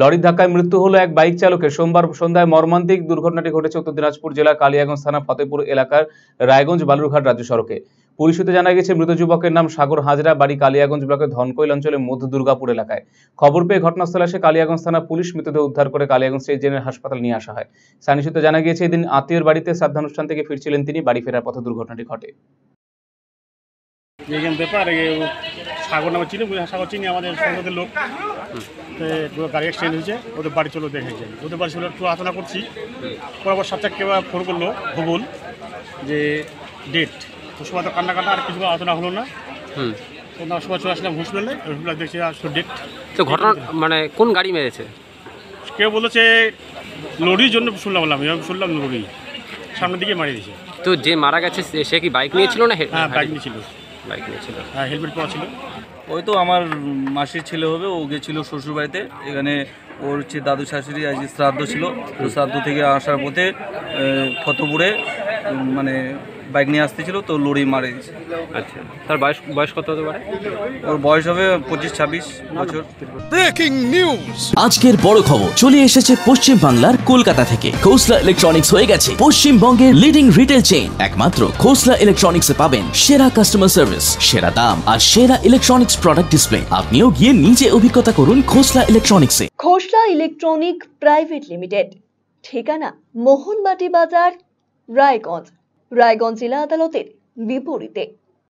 লরির ধাক্কায় মৃত্যু হলো এক বাইক চালকের সোমবার সন্ধ্যায় মর্মান্তিক দুর্ঘটনাটি ঘটেছে উত্তর দিনাজপুর জেলার কালিয়াগঞ্জ থানা ফতেপুর এলাকার রায়গঞ্জ বালুরঘাট রাজ্য সড়কে পুলিশতে জানা গেছে মৃত যুবকের নাম সাগর হাজরা বাড়ি কালিয়াগঞ্জ ব্লকের ধনকৈল অঞ্চলের মধ্য দুর্গাপুর এলাকায় খবর পেয়ে ঘটনাস্থলে আসে কালিয়াগঞ্জ থানা পুলিশ মৃতদেহ উদ্ধার করে কালিয়াগঞ্জ স্টেট জেনারেল হাসপাতাল নিয়ে আসা হয় স্থানীয় সূত্রে জানা গিয়েছে এদিন আত্মীয়র বাড়িতে শ্রাদ্ধানুষ্ঠান থেকে ফিরছিলেন তিনি বাড়ি ফেরার পথে দুর্ঘটনাটি ঘটে এখান ব্যাপার সাগর নামে চিনি সাগর চিনি আমাদের সংসদের লোক গাড়ি এক্সিডেন্ট হয়েছে ওদের বাড়ি চলো দেখেছে ওদের বাড়ি চলো একটু আলোচনা করছি পরপর সাতটা কেউ ফোন করলো ভুবুল যে ডেট ওর সময় তো কান্না আর কিছু আলোচনা হলো না ওনার সময় চলে আসলাম হসপিটালে হসপিটাল দেখছি আসলে ডেট তো ঘটনা মানে কোন গাড়ি মেরেছে কেউ বলেছে লরির জন্য শুনলাম বললাম শুনলাম লরি সামনের দিকে মারিয়ে দিয়েছে তো যে মারা গেছে সে কি বাইক নিয়েছিল না হ্যাঁ বাইক নিয়েছিল অ্যাপ্লাই করেছিল হ্যাঁ হেলমেট পাওয়া ছিল ওই তো আমার মাসির ছেলে হবে ও শ্বশুর শ্বশুরবাড়িতে এখানে ওর হচ্ছে দাদু শাশুড়ি আজকে শ্রাদ্ধ ছিল শ্রাদ্ধ থেকে আসার পথে ফতপুরে মানে বাইক নিয়ে আসতেছিল তো লড়ি মারে দিয়েছে আচ্ছা তার বয়স বয়স কত হতে পারে ওর বয়স হবে পঁচিশ ছাব্বিশ বছর ব্রেকিং নিউজ আজকের বড় খবর চলে এসেছে পশ্চিম বাংলার কলকাতা থেকে খোসলা ইলেকট্রনিক্স হয়ে গেছে পশ্চিমবঙ্গের লিডিং রিটেল চেইন একমাত্র খোসলা ইলেকট্রনিক্সে পাবেন সেরা কাস্টমার সার্ভিস সেরা দাম আর সেরা ইলেকট্রনিক্স প্রোডাক্ট ডিসপ্লে আপনিও গিয়ে নিজে অভিজ্ঞতা করুন খোসলা ইলেকট্রনিক্সে খোসলা ইলেকট্রনিক প্রাইভেট লিমিটেড ঠিকানা মোহনবাটি বাজার রায়গঞ্জ রায়গঞ্জ জেলা আদালতের বিপরীতে